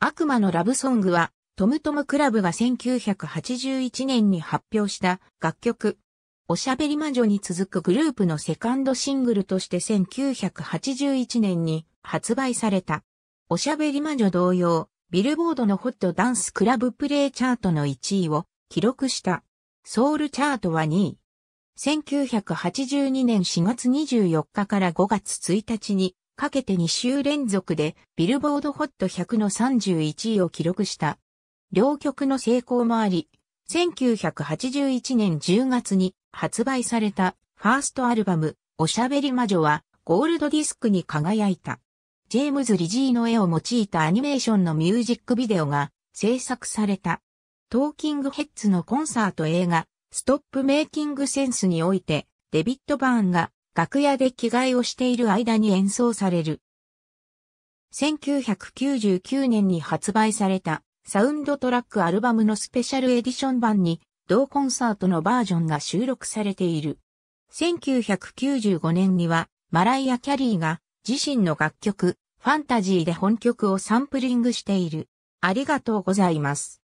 悪魔のラブソングは、トムトムクラブが1981年に発表した楽曲。おしゃべり魔女に続くグループのセカンドシングルとして1981年に発売された。おしゃべり魔女同様、ビルボードのホットダンスクラブプレイチャートの1位を記録した。ソウルチャートは2位。1982年4月24日から5月1日にかけて2週連続でビルボードホット100の31位を記録した。両曲の成功もあり、1981年10月に発売されたファーストアルバム、おしゃべり魔女はゴールドディスクに輝いた。ジェームズ・リジーの絵を用いたアニメーションのミュージックビデオが制作された。トーキングヘッズのコンサート映画、ストップメイキングセンスにおいて、デビッド・バーンが楽屋で着替えをしている間に演奏される。1999年に発売されたサウンドトラックアルバムのスペシャルエディション版に同コンサートのバージョンが収録されている。1995年にはマライア・キャリーが自身の楽曲ファンタジーで本曲をサンプリングしている。ありがとうございます。